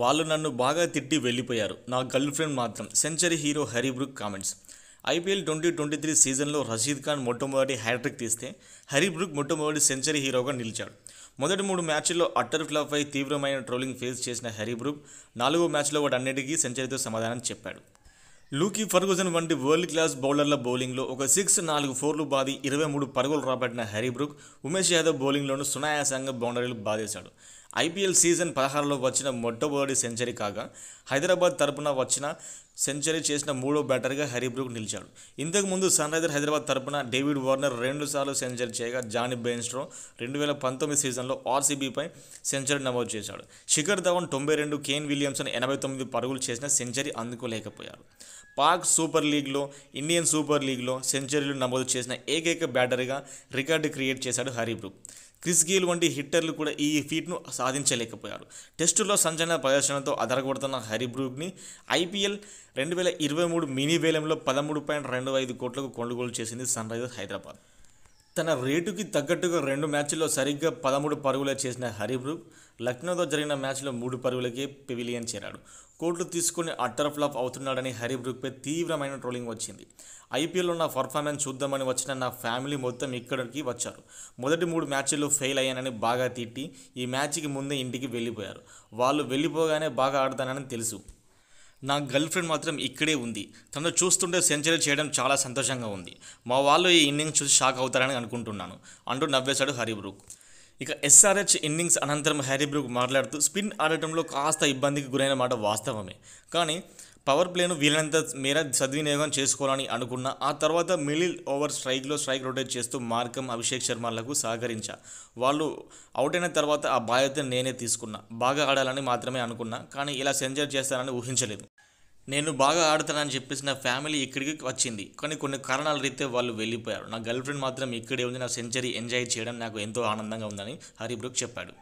వాళ్ళు నన్ను బాగా తిట్టి వెళ్ళిపోయారు నా గర్ల్ ఫ్రెండ్ మాత్రం century hero Harry Brook comments IPL twenty twenty three సీజన్లో రషీద్ ఖాన్ మొట్టమొదటి హ్యాట్రిక్ తీస్తే హరిబ్రుక్ మొట్టమొదటి సెంచరీ హీరోగా నిలిచాడు మొదటి మూడు మ్యాచ్ల్లో అట్టర్ ఫ్లాప్ తీవ్రమైన ట్రోలింగ్ ఫేస్ చేసిన హరిబ్రుక్ నాలుగో మ్యాచ్లో అన్నిటికీ సెంచరీతో సమాధానం చెప్పాడు లూకీ ఫర్గూజన్ వంటి వరల్డ్ క్లాస్ బౌలర్ల బౌలింగ్లో ఒక సిక్స్ నాలుగు ఫోర్లు బాది ఇరవై మూడు పరుగులు రాబట్టిన హరిబ్రుక్ ఉమేష్ యాదవ్ బౌలింగ్లోనూ సునాయాసంగా బౌండరీలు బాధేశాడు ఐపీఎల్ సీజన్ పదహారులో వచ్చిన మొట్టమొదటి సెంచరీ కాగా హైదరాబాద్ తరపున వచ్చిన సెంచరీ చేసిన మూడో బ్యాటర్గా హరిబ్రూక్ నిలిచాడు ఇంతకుముందు సన్ రైజర్ హైదరాబాద్ తరపున డేవిడ్ వార్నర్ రెండుసార్లు సెంచరీ చేయగా జానీ బెయిన్స్ట్రో రెండు వేల పంతొమ్మిది సీజన్లో ఆర్సీబీపై సెంచరీ నమోదు చేశాడు శిఖర్ ధవన్ తొంభై రెండు కేన్ విలియమ్సన్ ఎనభై తొమ్మిది పరుగులు చేసిన సెంచరీ అందుకోలేకపోయారు పాక్ సూపర్ లీగ్లో ఇండియన్ సూపర్ లీగ్లో సెంచరీలు నమోదు చేసిన ఏకైక బ్యాటర్గా రికార్డు క్రియేట్ చేశాడు హరిబ్రూక్ క్రిస్ గేల్ వంటి హిట్టర్లు కూడా ఈ ఫీట్ను సాధించలేకపోయారు టెస్టులో సంచలన ప్రదర్శనతో అదరగొడుతున్న హరి బ్రూక్ని ఐపీఎల్ రెండు వేల ఇరవై మూడు మినీ వేలంలో పదమూడు పాయింట్ రెండు ఐదు కోట్లకు కొనుగోలు చేసింది సన్ రైజర్స్ హైదరాబాద్ తన రేటుకి తగ్గట్టుగా రెండు మ్యాచ్ల్లో సరిగ్గా పదమూడు పరుగులే చేసిన హరిబ్రూక్ లక్నోతో జరిగిన మ్యాచ్లో మూడు పరుగులకే పెవిలియన్ చేరాడు కోట్లు తీసుకుని అట్టర్ ఫ్లాప్ అవుతున్నాడని హరిబ్రూక్పై తీవ్రమైన ట్రోలింగ్ వచ్చింది ఐపీఎల్లో నా పర్ఫార్మెన్స్ చూద్దామని వచ్చిన నా ఫ్యామిలీ మొత్తం ఇక్కడికి వచ్చారు మొదటి మూడు మ్యాచ్ల్లో ఫెయిల్ అయ్యానని బాగా తిట్టి ఈ మ్యాచ్కి ముందే ఇంటికి వెళ్ళిపోయారు వాళ్ళు వెళ్ళిపోగానే బాగా ఆడతానని తెలుసు నా గర్ల్ ఫ్రెండ్ మాత్రం ఇక్కడే ఉంది తనతో చూస్తుంటే సెంచరీ చేయడం చాలా సంతోషంగా ఉంది మా వాళ్ళు ఈ ఇన్నింగ్స్ చూసి షాక్ అవుతారని అనుకుంటున్నాను అంటూ నవ్వేశాడు హరిబ్రూక్ ఇక ఎస్ఆర్హెచ్ ఇన్నింగ్స్ అనంతరం బ్రూక్ మాట్లాడుతూ స్పిన్ ఆడటంలో కాస్త ఇబ్బందికి గురైన మాట వాస్తవమే కానీ పవర్ ప్లేను వీలైనంత మేర సద్వినియోగం చేసుకోవాలని అనుకున్న ఆ తర్వాత మిడిల్ ఓవర్ స్ట్రైక్లో స్ట్రైక్ రొటేట్ చేస్తూ మార్కం అభిషేక్ శర్మలకు సహకరించా వాళ్ళు అవుట్ అయిన తర్వాత ఆ బాధ్యతను నేనే తీసుకున్నా బాగా ఆడాలని మాత్రమే అనుకున్నా కానీ ఇలా సెంజర్ చేస్తానని ఊహించలేదు నేను బాగా ఆడతానని చెప్పేసి నా ఫ్యామిలీ ఇక్కడికి వచ్చింది కానీ కొన్ని కారణాల రీతే వాళ్ళు వెళ్ళిపోయారు నా గర్ల్ ఫ్రెండ్ మాత్రం ఇక్కడే ఉంది నా సెంచరీ ఎంజాయ్ చేయడం నాకు ఎంతో ఆనందంగా ఉందని హరిబ్రూక్ చెప్పాడు